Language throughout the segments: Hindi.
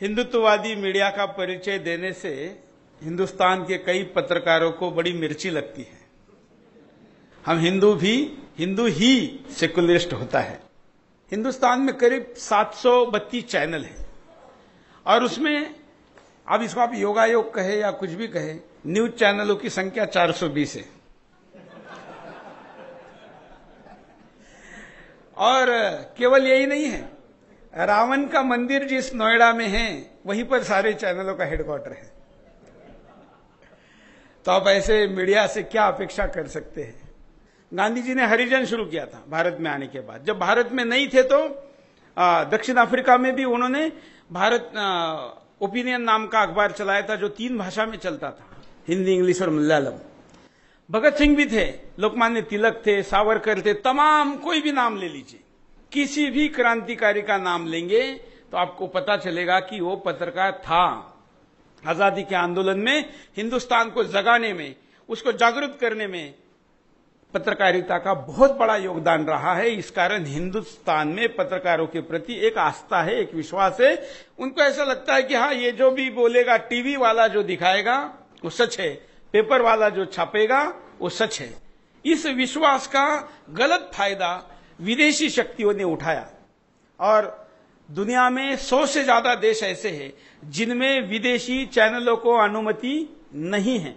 हिंदुत्ववादी मीडिया का परिचय देने से हिंदुस्तान के कई पत्रकारों को बड़ी मिर्ची लगती है हम हिंदू भी हिंदू ही सेकुलरिस्ट होता है हिंदुस्तान में करीब सात सौ बत्तीस चैनल हैं और उसमें अब इसको आप योगायोग कहे या कुछ भी कहे न्यूज चैनलों की संख्या 420 है और केवल यही नहीं है रावण का मंदिर जिस नोएडा में है वहीं पर सारे चैनलों का हेडक्वार्टर है तो आप ऐसे मीडिया से क्या अपेक्षा कर सकते हैं गांधी जी ने हरिजन शुरू किया था भारत में आने के बाद जब भारत में नहीं थे तो दक्षिण अफ्रीका में भी उन्होंने भारत ओपिनियन नाम का अखबार चलाया था जो तीन भाषा में चलता था हिंदी इंग्लिश और मलयालम भगत सिंह भी थे लोकमान्य तिलक थे सावरकर थे तमाम कोई भी नाम ले लीजिए किसी भी क्रांतिकारी का नाम लेंगे तो आपको पता चलेगा कि वो पत्रकार था आजादी के आंदोलन में हिंदुस्तान को जगाने में उसको जागृत करने में पत्रकारिता का बहुत बड़ा योगदान रहा है इस कारण हिंदुस्तान में पत्रकारों के प्रति एक आस्था है एक विश्वास है उनको ऐसा लगता है कि हाँ ये जो भी बोलेगा टीवी वाला जो दिखाएगा वो सच है पेपर वाला जो छापेगा वो सच है इस विश्वास का गलत फायदा विदेशी शक्तियों ने उठाया और दुनिया में सौ से ज्यादा देश ऐसे हैं जिनमें विदेशी चैनलों को अनुमति नहीं है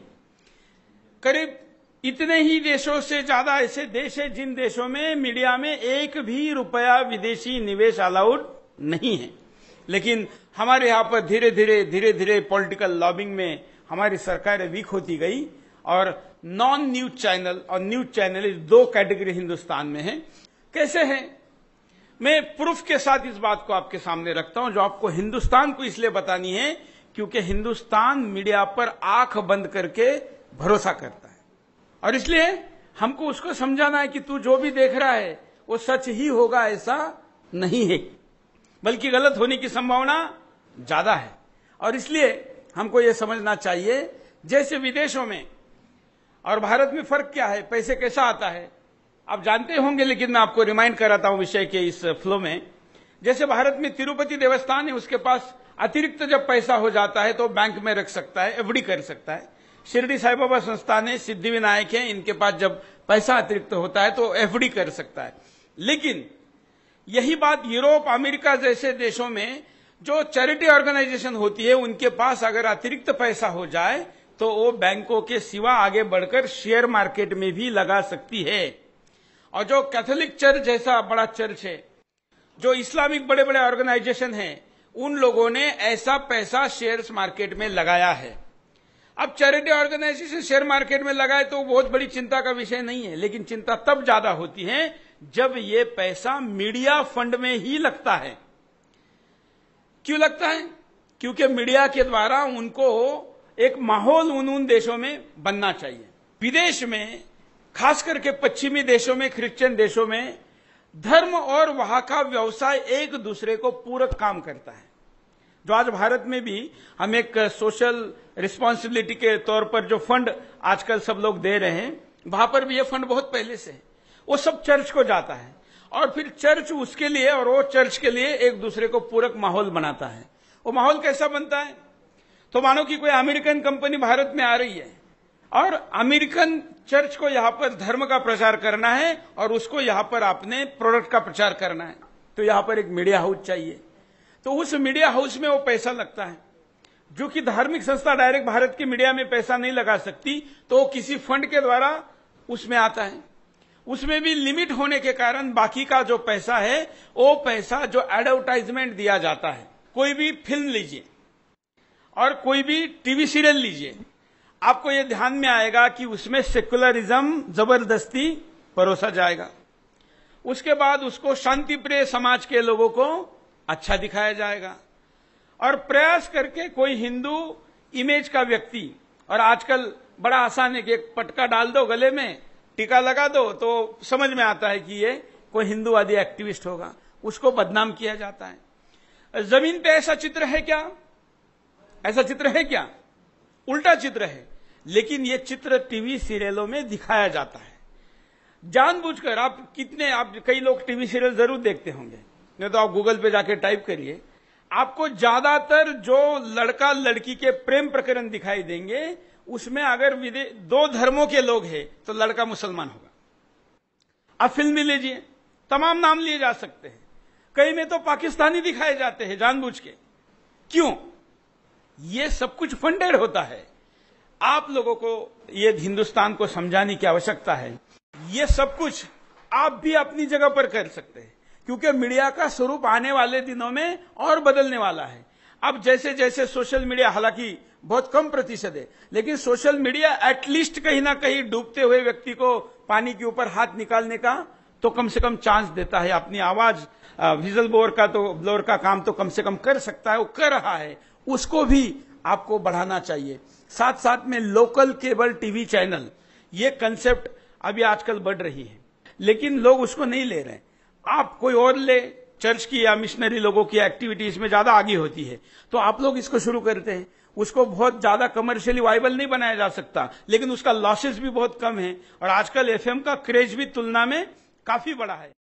करीब इतने ही देशों से ज्यादा ऐसे देश है जिन देशों में मीडिया में एक भी रुपया विदेशी निवेश अलाउड नहीं है लेकिन हमारे यहां पर धीरे धीरे धीरे धीरे पॉलिटिकल लॉबिंग में हमारी सरकार वीक होती गई और नॉन न्यूज चैनल और न्यूज चैनल दो कैटेगरी हिंदुस्तान में है कैसे हैं मैं प्रूफ के साथ इस बात को आपके सामने रखता हूं जो आपको हिंदुस्तान को इसलिए बतानी है क्योंकि हिंदुस्तान मीडिया पर आंख बंद करके भरोसा करता है और इसलिए हमको उसको समझाना है कि तू जो भी देख रहा है वो सच ही होगा ऐसा नहीं है बल्कि गलत होने की संभावना ज्यादा है और इसलिए हमको यह समझना चाहिए जैसे विदेशों में और भारत में फर्क क्या है पैसे कैसा आता है आप जानते होंगे लेकिन मैं आपको रिमाइंड कराता हूं विषय के इस फ्लो में जैसे भारत में तिरुपति देवस्थान है उसके पास अतिरिक्त जब पैसा हो जाता है तो बैंक में रख सकता है एफडी कर सकता है शिरडी साई बाबा संस्थान है सिद्धि विनायक है इनके पास जब पैसा अतिरिक्त होता है तो एफडी कर सकता है लेकिन यही बात यूरोप अमेरिका जैसे देशों में जो चैरिटी ऑर्गेनाइजेशन होती है उनके पास अगर अतिरिक्त पैसा हो जाए तो वो बैंकों के सिवा आगे बढ़कर शेयर मार्केट में भी लगा सकती है और जो कैथोलिक चर्च जैसा बड़ा चर्च है जो इस्लामिक बड़े बड़े ऑर्गेनाइजेशन हैं उन लोगों ने ऐसा पैसा शेयर मार्केट में लगाया है अब चैरिटी ऑर्गेनाइजेशन शेयर मार्केट में लगाए तो बहुत बड़ी चिंता का विषय नहीं है लेकिन चिंता तब ज्यादा होती है जब ये पैसा मीडिया फंड में ही लगता है क्यों लगता है क्योंकि मीडिया के द्वारा उनको एक माहौल उन उन देशों में बनना चाहिए विदेश में खास करके पश्चिमी देशों में क्रिश्चियन देशों में धर्म और वहां का व्यवसाय एक दूसरे को पूरक काम करता है जो आज भारत में भी हम एक सोशल रिस्पॉन्सिबिलिटी के तौर पर जो फंड आजकल सब लोग दे रहे हैं वहां पर भी ये फंड बहुत पहले से है वो सब चर्च को जाता है और फिर चर्च उसके लिए और वो चर्च के लिए एक दूसरे को पूरक माहौल बनाता है वो माहौल कैसा बनता है तो मानो कि कोई अमेरिकन कंपनी भारत में आ रही है और अमेरिकन चर्च को यहां पर धर्म का प्रचार करना है और उसको यहां पर आपने प्रोडक्ट का प्रचार करना है तो यहां पर एक मीडिया हाउस चाहिए तो उस मीडिया हाउस में वो पैसा लगता है जो कि धार्मिक संस्था डायरेक्ट भारत की मीडिया में पैसा नहीं लगा सकती तो वो किसी फंड के द्वारा उसमें आता है उसमें भी लिमिट होने के कारण बाकी का जो पैसा है वो पैसा जो एडवर्टाइजमेंट दिया जाता है कोई भी फिल्म लीजिए और कोई भी टीवी सीरियल लीजिए आपको यह ध्यान में आएगा कि उसमें सेक्युलरिज्म जबरदस्ती परोसा जाएगा उसके बाद उसको शांति प्रिय समाज के लोगों को अच्छा दिखाया जाएगा और प्रयास करके कोई हिंदू इमेज का व्यक्ति और आजकल बड़ा आसान है कि एक पटका डाल दो गले में टीका लगा दो तो समझ में आता है कि ये कोई हिंदूवादी एक्टिविस्ट होगा उसको बदनाम किया जाता है जमीन पे ऐसा चित्र है क्या ऐसा चित्र है क्या उल्टा चित्र है लेकिन ये चित्र टीवी सीरियलों में दिखाया जाता है जानबूझकर आप कितने आप कई लोग टीवी सीरियल जरूर देखते होंगे नहीं तो आप गूगल पे जाके टाइप करिए आपको ज्यादातर जो लड़का लड़की के प्रेम प्रकरण दिखाई देंगे उसमें अगर दो धर्मों के लोग हैं तो लड़का मुसलमान होगा आप फिल्म लीजिए तमाम नाम लिए जा सकते हैं कई में तो पाकिस्तानी दिखाए जाते हैं जानबूझ के क्यों ये सब कुछ फंडेड होता है आप लोगों को ये हिंदुस्तान को समझाने की आवश्यकता है ये सब कुछ आप भी अपनी जगह पर कर सकते हैं क्योंकि मीडिया का स्वरूप आने वाले दिनों में और बदलने वाला है अब जैसे जैसे सोशल मीडिया हालांकि बहुत कम प्रतिशत है लेकिन सोशल मीडिया एटलीस्ट कहीं ना कहीं डूबते हुए व्यक्ति को पानी के ऊपर हाथ निकालने का तो कम से कम चांस देता है अपनी आवाज विजल बोर का तो ब्लोअर का काम तो कम से कम कर सकता है वो कर रहा है उसको भी आपको बढ़ाना चाहिए साथ साथ में लोकल केबल टीवी चैनल ये कंसेप्ट अभी आजकल बढ़ रही है लेकिन लोग उसको नहीं ले रहे हैं आप कोई और ले चर्च की या मिशनरी लोगों की एक्टिविटी में ज्यादा आगे होती है तो आप लोग इसको शुरू करते हैं उसको बहुत ज्यादा कमर्शियली वाइबल नहीं बनाया जा सकता लेकिन उसका लॉसेस भी बहुत कम है और आजकल एफएम का क्रेज भी तुलना में काफी बड़ा है